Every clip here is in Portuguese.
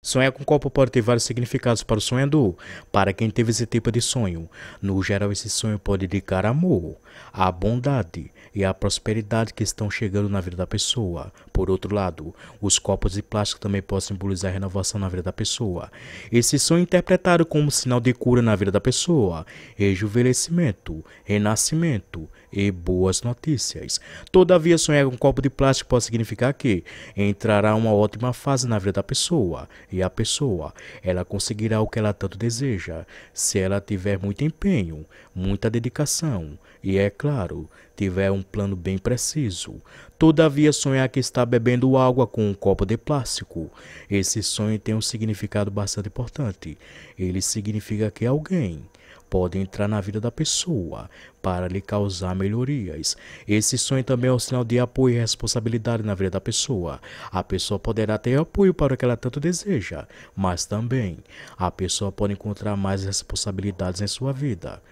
Sonhar com copo pode ter vários significados para o sonhador, para quem teve esse tipo de sonho. No geral, esse sonho pode indicar amor, a bondade e a prosperidade que estão chegando na vida da pessoa. Por outro lado, os copos de plástico também podem simbolizar renovação na vida da pessoa. Esse sonho é interpretado como sinal de cura na vida da pessoa, rejuvenescimento, renascimento e boas notícias. Todavia, sonhar com copo de plástico pode significar que entrará uma ótima fase na vida da pessoa e a pessoa, ela conseguirá o que ela tanto deseja, se ela tiver muito empenho, muita dedicação e, é claro, tiver um plano bem preciso. Todavia, sonhar que está bebendo água com um copo de plástico. Esse sonho tem um significado bastante importante. Ele significa que alguém podem entrar na vida da pessoa para lhe causar melhorias. Esse sonho também é um sinal de apoio e responsabilidade na vida da pessoa. A pessoa poderá ter apoio para o que ela tanto deseja, mas também a pessoa pode encontrar mais responsabilidades em sua vida.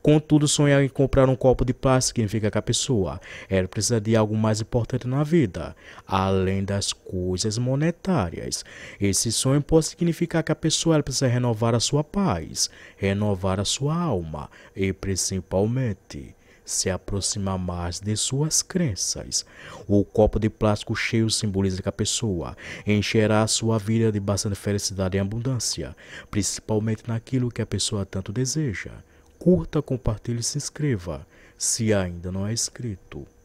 Contudo, sonhar em comprar um copo de plástico significa que a pessoa ela é, precisa de algo mais importante na vida, além das coisas monetárias. Esse sonho pode significar que a pessoa precisa renovar a sua paz, renovar a para sua alma e, principalmente, se aproxima mais de suas crenças. O copo de plástico cheio simboliza que a pessoa encherá sua vida de bastante felicidade e abundância, principalmente naquilo que a pessoa tanto deseja. Curta, compartilhe e se inscreva, se ainda não é inscrito.